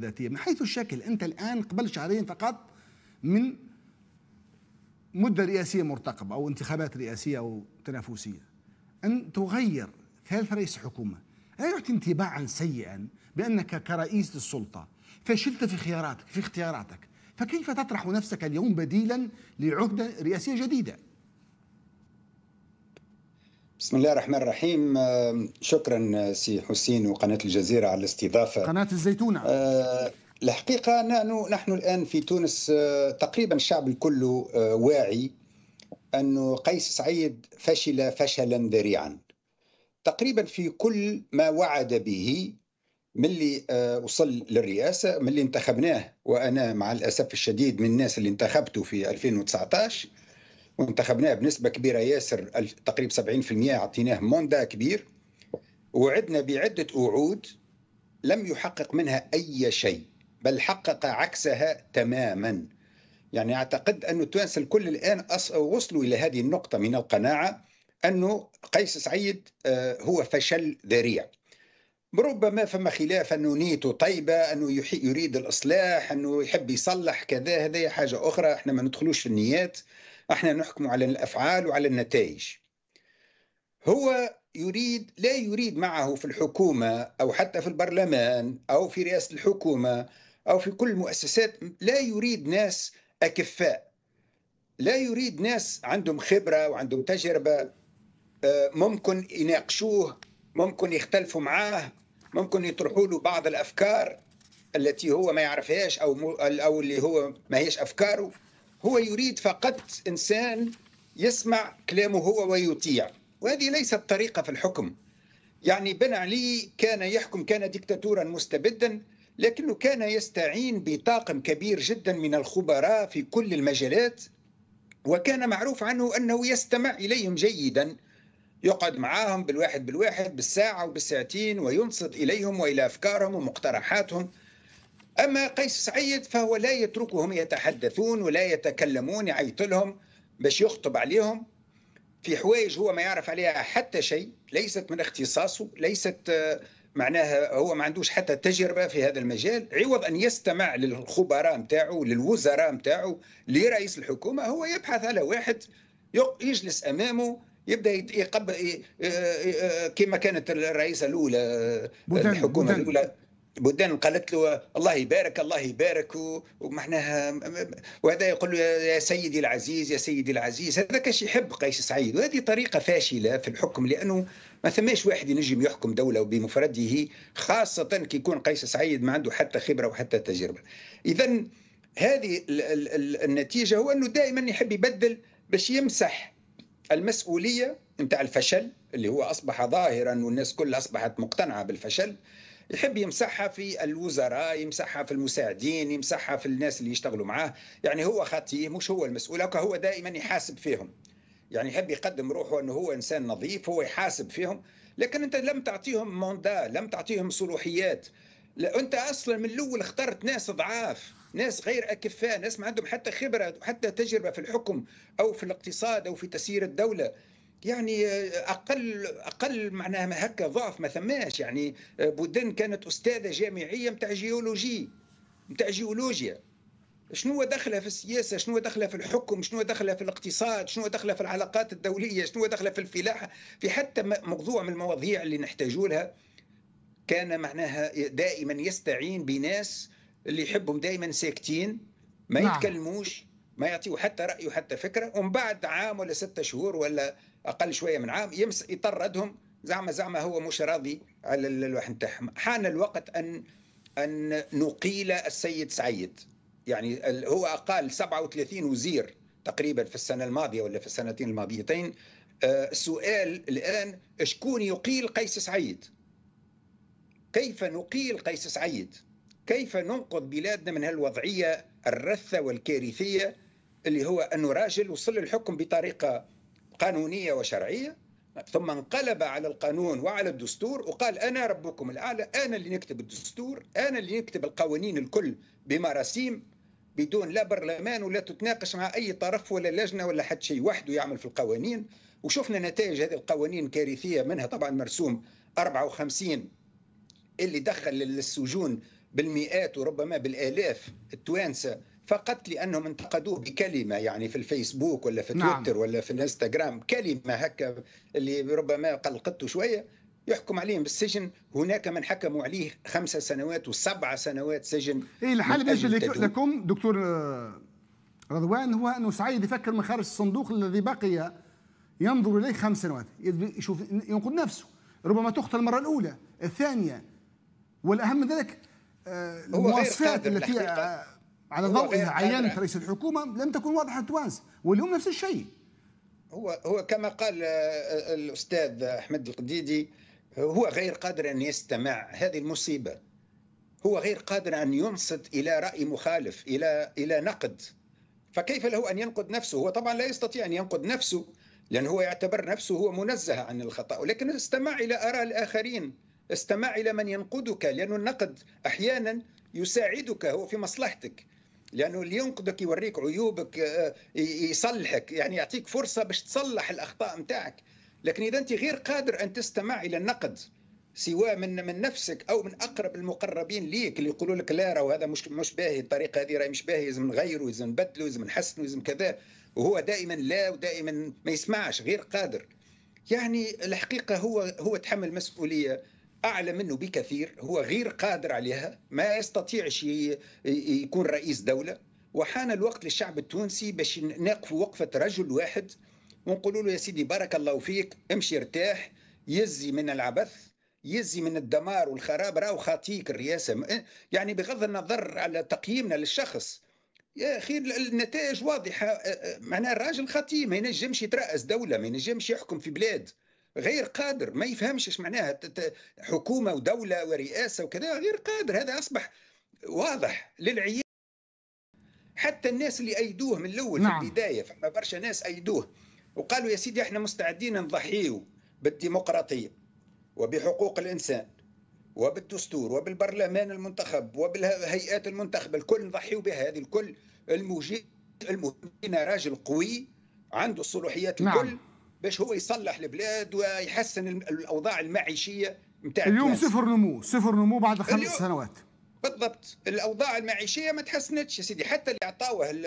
الذاتية من حيث الشكل أنت الآن قبل شهرين فقط من مدة رئاسية مرتقبة أو انتخابات رئاسية أو تنافسية أن تغير ثالث رئيس حكومة لا يعطي انطباعا سيئا بأنك كرئيس للسلطة فشلت في خياراتك في اختياراتك فكيف تطرح نفسك اليوم بديلا لعهدة رئاسية جديدة بسم الله الرحمن الرحيم آه، شكرا آه، سي حسين وقناة الجزيرة على الاستضافة قناة الزيتونة أه الحقيقة نحن الآن في تونس آه، تقريبا الشعب الكل واعي أن قيس سعيد فشل فشلا ذريعا تقريبا في كل ما وعد به من اللي وصل للرئاسة من اللي انتخبناه وأنا مع الأسف الشديد من الناس اللي انتخبته في 2019 وانتخبناه بنسبه كبيره ياسر تقريبا 70% اعطيناه موندا كبير وعدنا بعده وعود لم يحقق منها اي شيء بل حقق عكسها تماما يعني اعتقد ان التوانسه الكل الان وصلوا الى هذه النقطه من القناعه انه قيس سعيد آه، هو فشل ذريع ربما فما خلاف انه نيته طيبه انه يريد الاصلاح انه يحب يصلح كذا هذا حاجه اخرى احنا ما ندخلوش في النيات احنا نحكم على الافعال وعلى النتائج هو يريد لا يريد معه في الحكومه او حتى في البرلمان او في رئاسه الحكومه او في كل المؤسسات لا يريد ناس اكفاء لا يريد ناس عندهم خبره وعندهم تجربه آه، ممكن يناقشوه ممكن يختلفوا معاه ممكن يطرحوا له بعض الافكار التي هو ما يعرفهاش او او اللي هو ما هيش افكاره هو يريد فقط إنسان يسمع كلامه هو ويطيع وهذه ليست طريقة في الحكم يعني بن علي كان يحكم كان ديكتاتورا مستبدا لكنه كان يستعين بطاقم كبير جدا من الخبراء في كل المجالات وكان معروف عنه انه يستمع اليهم جيدا يقعد معاهم بالواحد بالواحد بالساعه وبالساعتين وينصت اليهم والى افكارهم ومقترحاتهم أما قيس سعيد فهو لا يتركهم يتحدثون ولا يتكلمون يعيط لهم باش يخطب عليهم في حوايج هو ما يعرف عليها حتى شيء ليست من اختصاصه ليست آه، معناها هو ما عندوش حتى تجربة في هذا المجال عوض أن يستمع للخبراء متاعه للوزراء متاعه لرئيس الحكومة هو يبحث على واحد يجلس أمامه يبدا يقبل آه، آه، كما كانت الرئيسه الاولى الحكومه الاولى بودان قالت له الله يبارك الله يبارك ومعناها وهذا يقول له يا سيدي العزيز يا سيدي العزيز هذا كاش يحب قيس سعيد وهذه طريقه فاشله في الحكم لانه ما ثماش واحد ينجم يحكم دوله بمفرده خاصه كي يكون قيس سعيد ما عنده حتى خبره وحتى تجربه اذا هذه النتيجه هو انه دائما يحب يبدل باش يمسح المسؤوليه نتاع الفشل اللي هو اصبح ظاهرا والناس كلها اصبحت مقتنعه بالفشل يحب يمسحها في الوزراء يمسحها في المساعدين يمسحها في الناس اللي يشتغلوا معاه يعني هو خطيه مش هو المسؤول هو دائما يحاسب فيهم يعني يحب يقدم روحه انه هو انسان نظيف هو يحاسب فيهم لكن انت لم تعطيهم موندا لم تعطيهم صلوحيات انت اصلا من الاول اخترت ناس ضعاف ناس غير اكفاء ناس ما عندهم حتى خبره حتى تجربه في الحكم او في الاقتصاد او في تسيير الدوله يعني آه، اقل اقل معناها هكا ضعف ما ثماش يعني آه، بودن كانت استاذه جامعيه نتاع جيولوجي نتاع جيولوجيا شنو دخلها في السياسه شنو دخلها في الحكم شنو دخلها في الاقتصاد شنو دخلها في العلاقات الدوليه شنو دخلها في الفلاحه في حتى موضوع من المواضيع اللي نحتاجوا لها كان معناها دائما يستعين بناس اللي يحبهم دائما ساكتين ما نعم. يتكلموش ما يعطيه حتى راي وحتى فكره ومن بعد عام ولا ستة شهور ولا اقل شويه من عام يمس يطردهم زعما زعما هو مش راضي على اللوح نتاعهم حان الوقت ان ان نقيل السيد سعيد يعني هو اقال 37 وزير تقريبا في السنه الماضيه ولا في السنتين الماضيتين آه، السؤال الان شكون يقيل قيس سعيد كيف نقيل قيس سعيد كيف ننقذ بلادنا من هالوضعيه الرثه والكارثيه اللي هو أنه راجل وصل للحكم بطريقة قانونية وشرعية ثم انقلب على القانون وعلى الدستور وقال أنا ربكم الأعلى أنا اللي نكتب الدستور أنا اللي نكتب القوانين الكل بمراسيم بدون لا برلمان ولا تتناقش مع أي طرف ولا لجنة ولا حد شيء وحده يعمل في القوانين وشفنا نتائج هذه القوانين كارثية منها طبعا مرسوم 54 اللي دخل للسجون بالمئات وربما بالآلاف التوانسة فقط لانهم انتقدوه بكلمه يعني في الفيسبوك ولا في نعم. تويتر نعم. ولا في الانستغرام كلمه هكا اللي ربما قلقته شويه يحكم عليهم بالسجن هناك من حكموا عليه خمسة سنوات وسبع سنوات سجن إيه الحل بيجي لكم دكتور آه، رضوان هو أنه سعيد يفكر من خارج الصندوق الذي بقي ينظر إليه خمس سنوات يشوف ينقل نفسه ربما تقتل المرة الأولى الثانية والأهم من ذلك آه، المواصفات التي على ضوء إيه، إيه، عيانة رئيس الحكومة لم تكن واضحة توانس واليوم نفس الشيء هو هو كما قال آه، آه، الأستاذ أحمد القديدي هو غير قادر أن يستمع هذه المصيبة هو غير قادر أن ينصت إلى رأي مخالف إلى إلى نقد فكيف له أن ينقد نفسه هو طبعا لا يستطيع أن ينقد نفسه لأن هو يعتبر نفسه هو منزه عن الخطأ ولكن استمع إلى آراء الآخرين استمع إلى من ينقدك لأن النقد أحيانا يساعدك هو في مصلحتك لانه اللي ينقدك يوريك عيوبك آه، يصلحك يعني يعطيك فرصه باش تصلح الاخطاء نتاعك لكن اذا انت غير قادر ان تستمع الى النقد سواء من من نفسك او من اقرب المقربين ليك اللي يقولوا لك لا راه هذا مش مش باهي الطريقه هذه راهي مش باهي لازم نغيره لازم نبدله لازم نحسنه لازم كذا وهو دائما لا ودائما ما يسمعش غير قادر يعني الحقيقه هو هو تحمل مسؤوليه اعلى منه بكثير هو غير قادر عليها ما يستطيعش يكون رئيس دوله وحان الوقت للشعب التونسي باش نقفوا وقفه رجل واحد ونقولوا له يا سيدي بارك الله فيك امشي ارتاح يزي من العبث يزي من الدمار والخراب راهو خاطيك الرئاسه يعني بغض النظر على تقييمنا للشخص يا اخي النتائج واضحه معناها الراجل خاطي ما ينجمش يترأس دوله ما ينجمش يحكم في بلاد غير قادر ما يفهمش ايش معناها حكومه ودوله ورئاسه وكذا غير قادر هذا اصبح واضح للعيال حتى الناس اللي ايدوه من الاول نعم. في البدايه فما برشا ناس ايدوه وقالوا يا سيدي احنا مستعدين نضحيو بالديمقراطيه وبحقوق الانسان وبالدستور وبالبرلمان المنتخب وبالهيئات المنتخبه الكل نضحيو بها هذه الكل الموجود المهم راجل قوي عنده الصلاحيات نعم. الكل نعم. باش هو يصلح البلاد ويحسن الاوضاع المعيشيه نتاع اليوم صفر نمو صفر نمو بعد خمس سنوات بالضبط الاوضاع المعيشيه ما تحسنتش يا سيدي حتى اللي اعطاوه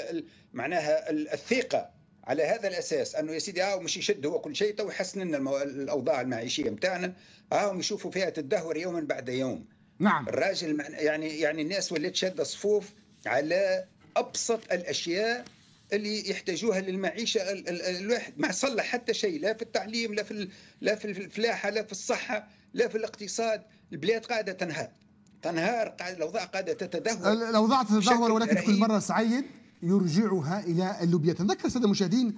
معناها الثقه على هذا الاساس انه يا سيدي هاو مش يشد هو كل شيء تو يحسن لنا المو... الاوضاع المعيشيه نتاعنا هاو يشوفوا فيها تدهور يوما بعد يوم نعم الراجل يعني يعني الناس ولات شاده صفوف على ابسط الاشياء اللي يحتاجوها للمعيشه الواحد ما صلح حتى شيء لا في التعليم لا في لا في الفلاحه لا في الصحه لا في الاقتصاد البلاد قاعده تنهار تنهار قاعده الاوضاع قاعده تتدهور الاوضاع تتدهور ولكن كل مره سعيد يرجعها الى اللوبيا نذكر الساده المشاهدين